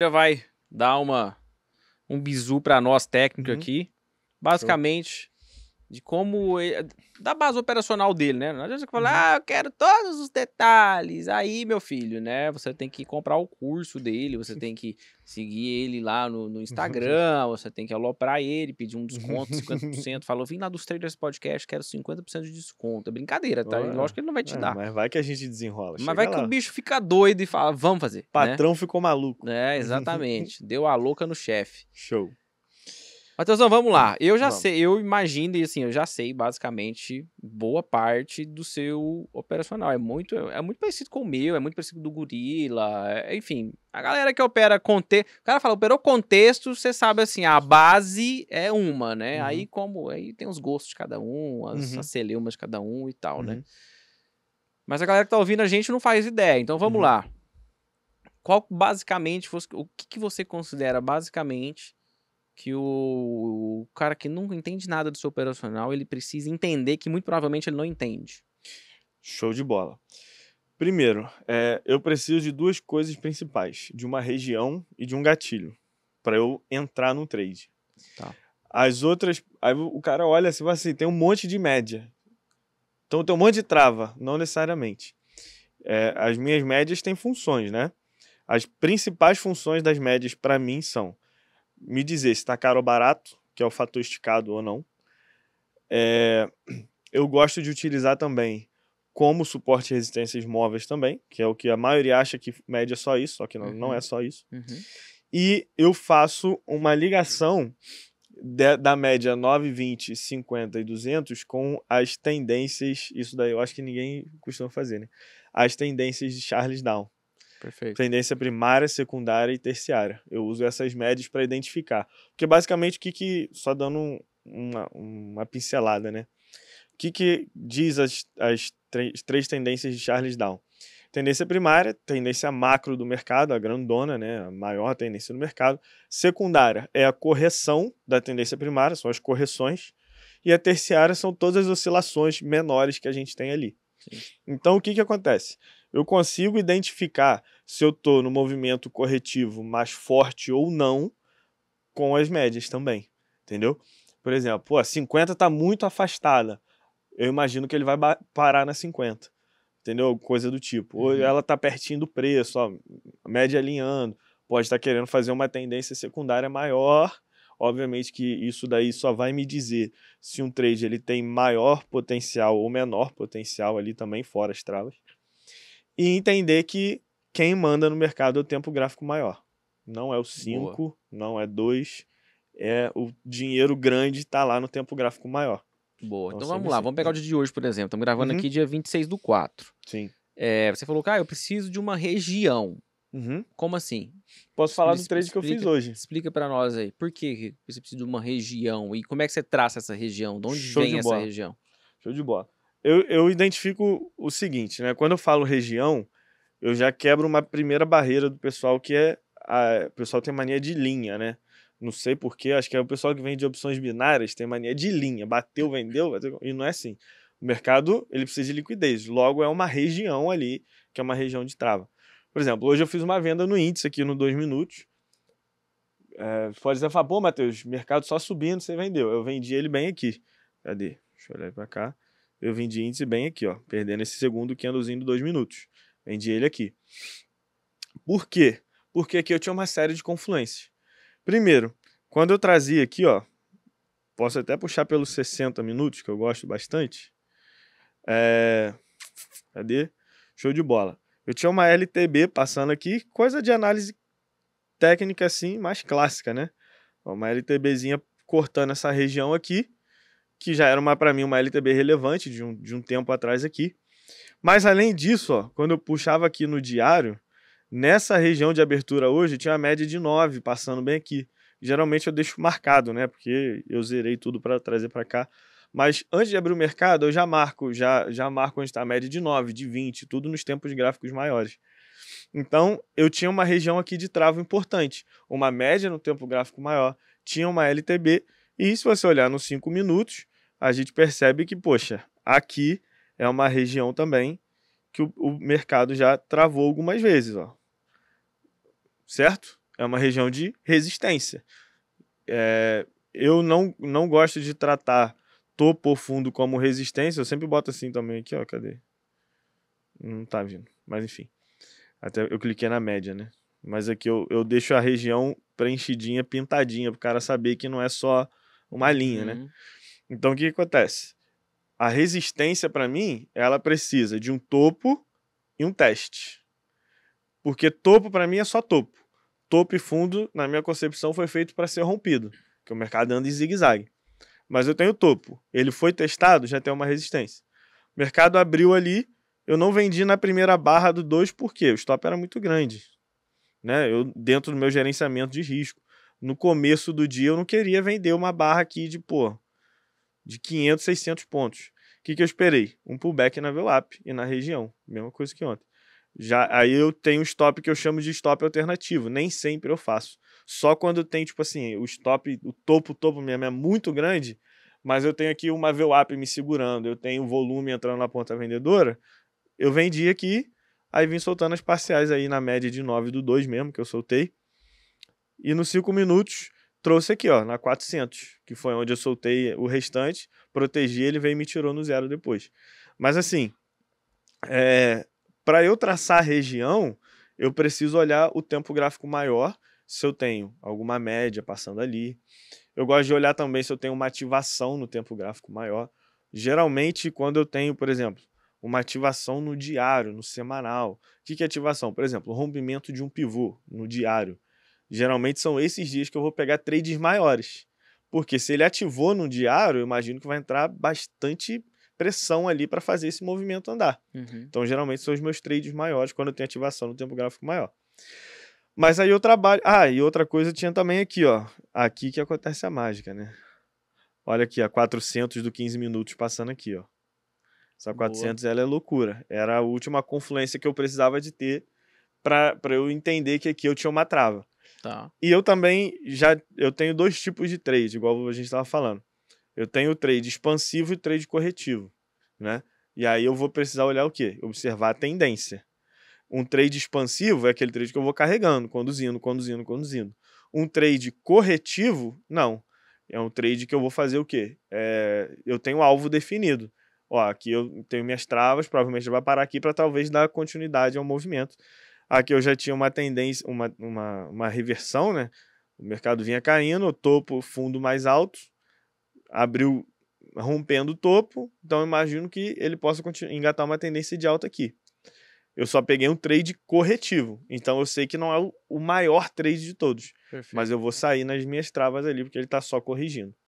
já vai dar uma um bizu para nós técnico uhum. aqui. Basicamente, de como ele, da base operacional dele, né? Não adianta você falar, uhum. ah, eu quero todos os detalhes. Aí, meu filho, né? Você tem que comprar o curso dele, você tem que seguir ele lá no, no Instagram, você tem que aloprar ele, pedir um desconto, 50%. Falou, vim lá dos traders podcast, quero 50% de desconto. É brincadeira, tá? Lógico que ele não vai te é, dar. Mas vai que a gente desenrola. Mas vai lá. que o bicho fica doido e fala, vamos fazer. Né? Patrão né? ficou maluco. É, exatamente. Deu a louca no chefe. Show. Matheusão, vamos lá. Eu já vamos. sei, eu imagino, e assim, eu já sei basicamente boa parte do seu operacional. É muito, é muito parecido com o meu, é muito parecido do Gorila, é, enfim. A galera que opera contexto. O cara fala, operou contexto, você sabe assim, a base é uma, né? Uhum. Aí como. Aí tem os gostos de cada um, as, uhum. as celeumas de cada um e tal, né? uhum. né? Mas a galera que tá ouvindo a gente não faz ideia. Então vamos uhum. lá. Qual basicamente fosse. O que, que você considera basicamente que o, o cara que nunca entende nada do seu operacional, ele precisa entender que muito provavelmente ele não entende. Show de bola. Primeiro, é, eu preciso de duas coisas principais: de uma região e de um gatilho, para eu entrar no trade. Tá. As outras. Aí o cara olha assim, assim, tem um monte de média. Então tem um monte de trava, não necessariamente. É, as minhas médias têm funções, né? As principais funções das médias para mim são me dizer se está caro ou barato, que é o fator esticado ou não. É, eu gosto de utilizar também como suporte e resistências móveis também, que é o que a maioria acha que mede é só isso, só que não, uhum. não é uhum. só isso. Uhum. E eu faço uma ligação de, da média 9, 20, 50 e 200 com as tendências, isso daí eu acho que ninguém costuma fazer, né? As tendências de Charles Down. Perfeito. Tendência primária, secundária e terciária. Eu uso essas médias para identificar. Porque basicamente o que, que só dando um, uma, uma pincelada, né? O que, que diz as, as três tendências de Charles Down? Tendência primária, tendência macro do mercado, a grandona, né, a maior tendência do mercado. Secundária é a correção da tendência primária, são as correções. E a terciária são todas as oscilações menores que a gente tem ali. Sim. Então, o que, que acontece? Eu consigo identificar se eu estou no movimento corretivo mais forte ou não com as médias também, entendeu? Por exemplo, pô, a 50 está muito afastada. Eu imagino que ele vai parar na 50, entendeu? Coisa do tipo. Ou uhum. ela está pertinho do preço, ó, média alinhando. Pode estar tá querendo fazer uma tendência secundária maior. Obviamente que isso daí só vai me dizer se um trade ele tem maior potencial ou menor potencial ali também fora as travas e entender que quem manda no mercado é o tempo gráfico maior. Não é o 5, não é 2, é o dinheiro grande está lá no tempo gráfico maior. Boa, então, então vamos lá, sim. vamos pegar né? o dia de hoje, por exemplo. Estamos gravando uhum. aqui dia 26 do 4. Sim. É, você falou, cara, ah, eu preciso de uma região. Uhum. Como assim? Posso falar Me três que eu fiz hoje. Explica para nós aí, por que você precisa de uma região e como é que você traça essa região? De onde Show vem de essa região? Show de bola eu, eu identifico o seguinte, né? Quando eu falo região, eu já quebro uma primeira barreira do pessoal que é. A, o pessoal tem mania de linha, né? Não sei porquê, acho que é o pessoal que vende opções binárias tem mania de linha. Bateu, vendeu, bateu, e não é assim. O mercado ele precisa de liquidez, logo é uma região ali que é uma região de trava. Por exemplo, hoje eu fiz uma venda no índice aqui no 2 minutos. É, pode dizer, falar, pô, Matheus, mercado só subindo, você vendeu. Eu vendi ele bem aqui. Cadê? Deixa eu olhar para cá. Eu vendi índice bem aqui, ó, perdendo esse segundo candlezinho de dois minutos. Vendi ele aqui. Por quê? Porque aqui eu tinha uma série de confluências. Primeiro, quando eu trazia aqui, ó, posso até puxar pelos 60 minutos, que eu gosto bastante. É... Cadê? Show de bola. Eu tinha uma LTB passando aqui, coisa de análise técnica assim, mais clássica, né? Uma LTBzinha cortando essa região aqui que já era para mim uma LTB relevante de um, de um tempo atrás aqui. Mas além disso, ó, quando eu puxava aqui no diário, nessa região de abertura hoje tinha uma média de 9 passando bem aqui. Geralmente eu deixo marcado, né? Porque eu zerei tudo para trazer para cá. Mas antes de abrir o mercado, eu já marco, já, já marco onde está a média de 9, de 20, tudo nos tempos gráficos maiores. Então, eu tinha uma região aqui de travo importante, uma média no tempo gráfico maior, tinha uma LTB e se você olhar nos cinco minutos, a gente percebe que, poxa, aqui é uma região também que o, o mercado já travou algumas vezes, ó. certo? É uma região de resistência. É, eu não, não gosto de tratar topo ou fundo como resistência. Eu sempre boto assim também aqui, ó. Cadê? Não tá vindo. Mas enfim. Até eu cliquei na média, né? Mas aqui eu, eu deixo a região preenchidinha, pintadinha, para o cara saber que não é só uma linha, né? uhum. né? Então o que, que acontece? A resistência para mim, ela precisa de um topo e um teste. Porque topo para mim é só topo. Topo e fundo, na minha concepção, foi feito para ser rompido, que o mercado anda em zigue-zague. Mas eu tenho topo. Ele foi testado, já tem uma resistência. O mercado abriu ali, eu não vendi na primeira barra do 2 porque o stop era muito grande. Né? Eu dentro do meu gerenciamento de risco no começo do dia eu não queria vender uma barra aqui de, pô, de 500, 600 pontos. O que, que eu esperei? Um pullback na VWAP e na região. Mesma coisa que ontem. Já, aí eu tenho um stop que eu chamo de stop alternativo. Nem sempre eu faço. Só quando tem, tipo assim, o stop, o topo, o topo mesmo é muito grande, mas eu tenho aqui uma VWAP me segurando, eu tenho volume entrando na ponta vendedora, eu vendi aqui, aí vim soltando as parciais aí na média de 9 do 2 mesmo, que eu soltei. E nos 5 minutos trouxe aqui, ó, na 400, que foi onde eu soltei o restante, protegi, ele veio e me tirou no zero depois. Mas assim, é, para eu traçar a região, eu preciso olhar o tempo gráfico maior, se eu tenho alguma média passando ali. Eu gosto de olhar também se eu tenho uma ativação no tempo gráfico maior. Geralmente, quando eu tenho, por exemplo, uma ativação no diário, no semanal. O que é ativação? Por exemplo, o rompimento de um pivô no diário. Geralmente são esses dias que eu vou pegar trades maiores. Porque se ele ativou no diário, eu imagino que vai entrar bastante pressão ali para fazer esse movimento andar. Uhum. Então, geralmente são os meus trades maiores quando eu tenho ativação no tempo gráfico maior. Mas aí eu trabalho. Ah, e outra coisa tinha também aqui, ó. Aqui que acontece a mágica, né? Olha aqui, a 400 do 15 minutos passando aqui, ó. Essa 400 ela é loucura. Era a última confluência que eu precisava de ter para eu entender que aqui eu tinha uma trava. Tá. E eu também já eu tenho dois tipos de trade, igual a gente estava falando. Eu tenho trade expansivo e trade corretivo, né? E aí eu vou precisar olhar o quê? Observar a tendência. Um trade expansivo é aquele trade que eu vou carregando, conduzindo, conduzindo, conduzindo. Um trade corretivo, não. É um trade que eu vou fazer o quê? É, eu tenho um alvo definido. Ó, aqui eu tenho minhas travas, provavelmente vai parar aqui para talvez dar continuidade ao movimento. Aqui eu já tinha uma tendência, uma, uma, uma reversão, né? O mercado vinha caindo, o topo, fundo mais alto, abriu rompendo o topo, então imagino que ele possa engatar uma tendência de alta aqui. Eu só peguei um trade corretivo, então eu sei que não é o maior trade de todos, Perfeito. mas eu vou sair nas minhas travas ali porque ele está só corrigindo.